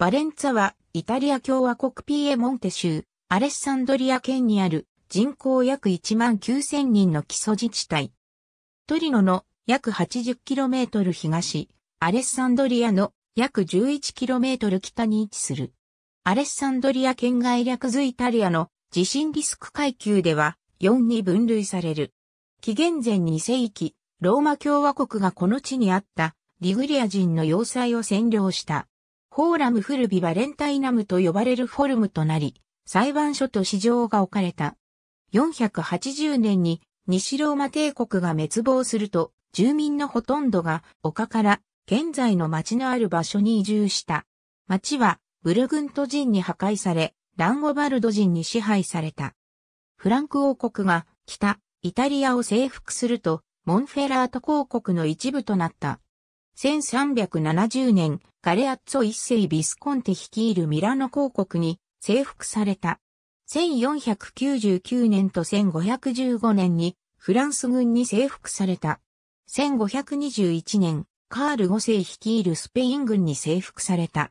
バレンツァは、イタリア共和国ピエモンテ州、アレッサンドリア県にある人口約1万9000人の基礎自治体。トリノの約 80km 東、アレッサンドリアの約 11km 北に位置する。アレッサンドリア県外略図イタリアの地震リスク階級では4に分類される。紀元前2世紀、ローマ共和国がこの地にあったリグリア人の要塞を占領した。フォーラムフルビバレンタイナムと呼ばれるフォルムとなり、裁判所と市場が置かれた。480年に西ローマ帝国が滅亡すると、住民のほとんどが丘から現在の町のある場所に移住した。町はブルグント人に破壊され、ランゴバルド人に支配された。フランク王国が北、イタリアを征服すると、モンフェラート公国の一部となった。1370年、ガレアッツォ一世ビスコンテ率いるミラノ公国に征服された。1499年と1515年にフランス軍に征服された。1521年、カール五世率いるスペイン軍に征服された。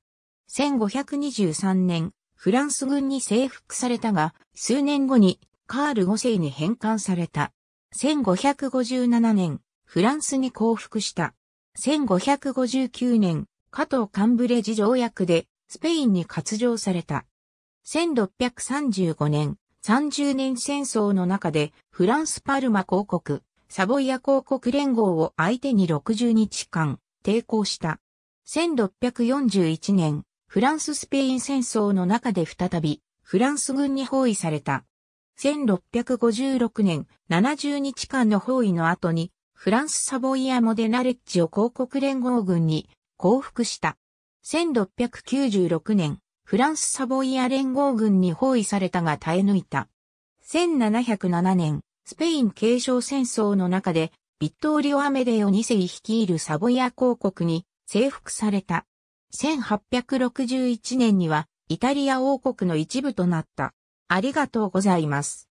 1523年、フランス軍に征服されたが、数年後にカール五世に返還された。1557年、フランスに降伏した。1559年、加藤カンブレジ条約でスペインに割譲された。1635年、30年戦争の中でフランスパルマ公国、サボイア公国連合を相手に60日間抵抗した。1641年、フランス・スペイン戦争の中で再びフランス軍に包囲された。1656年70日間の包囲の後にフランスサボイアモデナレッジを広告連合軍に降伏した。1696年、フランスサボイア連合軍に包囲されたが耐え抜いた。1707年、スペイン継承戦争の中で、ビットーリオ・アメデオ2世率いるサボイア公国に征服された。1861年には、イタリア王国の一部となった。ありがとうございます。